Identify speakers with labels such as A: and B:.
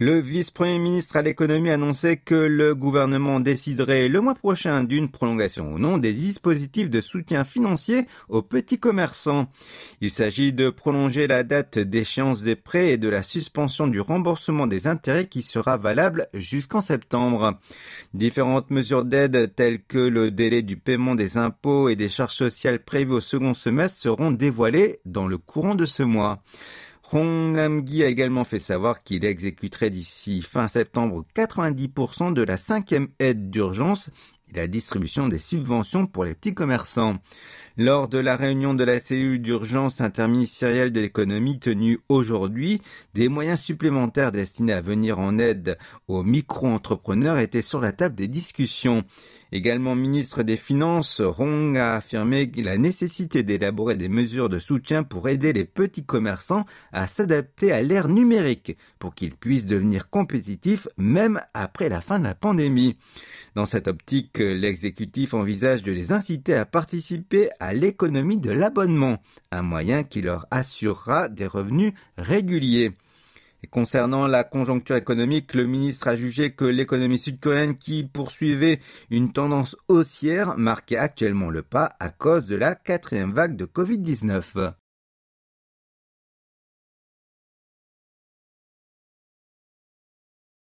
A: Le vice-premier ministre à l'économie annonçait que le gouvernement déciderait le mois prochain d'une prolongation ou non des dispositifs de soutien financier aux petits commerçants. Il s'agit de prolonger la date d'échéance des prêts et de la suspension du remboursement des intérêts qui sera valable jusqu'en septembre. Différentes mesures d'aide telles que le délai du paiement des impôts et des charges sociales prévues au second semestre seront dévoilées dans le courant de ce mois lam a également fait savoir qu'il exécuterait d'ici fin septembre 90% de la cinquième aide d'urgence la distribution des subventions pour les petits commerçants. Lors de la réunion de la cellule d'urgence interministérielle de l'économie tenue aujourd'hui, des moyens supplémentaires destinés à venir en aide aux micro-entrepreneurs étaient sur la table des discussions. Également ministre des Finances, Rong a affirmé la nécessité d'élaborer des mesures de soutien pour aider les petits commerçants à s'adapter à l'ère numérique pour qu'ils puissent devenir compétitifs même après la fin de la pandémie. Dans cette optique, l'exécutif envisage de les inciter à participer à l'économie de l'abonnement, un moyen qui leur assurera des revenus réguliers. concernant la conjoncture économique, le ministre a jugé que l'économie sud-coréenne qui poursuivait une tendance haussière marquait actuellement le pas à cause de la quatrième vague de Covid-19.